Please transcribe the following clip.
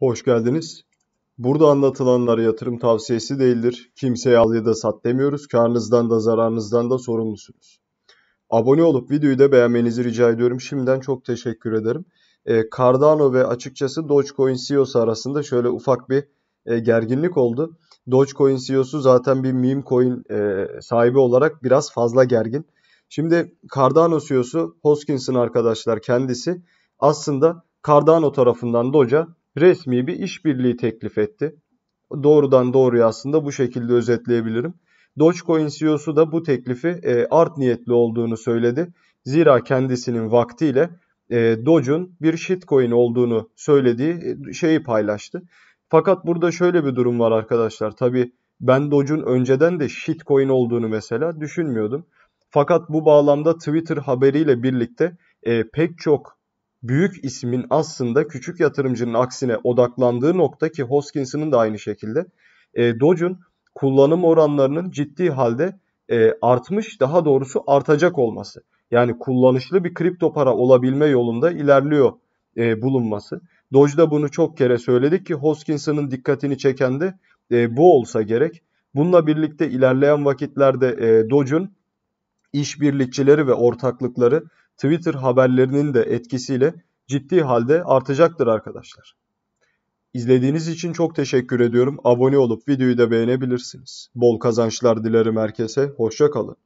Hoş geldiniz. Burada anlatılanlar yatırım tavsiyesi değildir. Kimseye al ya da sat demiyoruz. Karnınızdan da zararınızdan da sorumlusunuz. Abone olup videoyu da beğenmenizi rica ediyorum. Şimdiden çok teşekkür ederim. E, Cardano ve açıkçası Dogecoin CEO'su arasında şöyle ufak bir e, gerginlik oldu. Dogecoin CEO'su zaten bir meme coin e, sahibi olarak biraz fazla gergin. Şimdi Cardano CEO'su Hoskins'in arkadaşlar kendisi aslında Cardano tarafından Doge'a resmi bir işbirliği teklif etti. Doğrudan doğruya aslında bu şekilde özetleyebilirim. Dogecoin CEO'su da bu teklifi e, art niyetli olduğunu söyledi. Zira kendisinin vaktiyle e, Doge'un bir shitcoin olduğunu söylediği e, şeyi paylaştı. Fakat burada şöyle bir durum var arkadaşlar. Tabi ben Doge'un önceden de shitcoin olduğunu mesela düşünmüyordum. Fakat bu bağlamda Twitter haberiyle birlikte e, pek çok büyük ismin aslında küçük yatırımcının aksine odaklandığı nokta ki Hoskins'ın da aynı şekilde e, Dodge'un kullanım oranlarının ciddi halde e, artmış daha doğrusu artacak olması. Yani kullanışlı bir kripto para olabilme yolunda ilerliyor e, bulunması. Doge'da bunu çok kere söyledik ki Hoskinson'ın dikkatini çeken de e, bu olsa gerek. Bununla birlikte ilerleyen vakitlerde e, Doge'un işbirlikçileri ve ortaklıkları Twitter haberlerinin de etkisiyle ciddi halde artacaktır arkadaşlar. İzlediğiniz için çok teşekkür ediyorum. Abone olup videoyu da beğenebilirsiniz. Bol kazançlar dilerim herkese. Hoşçakalın.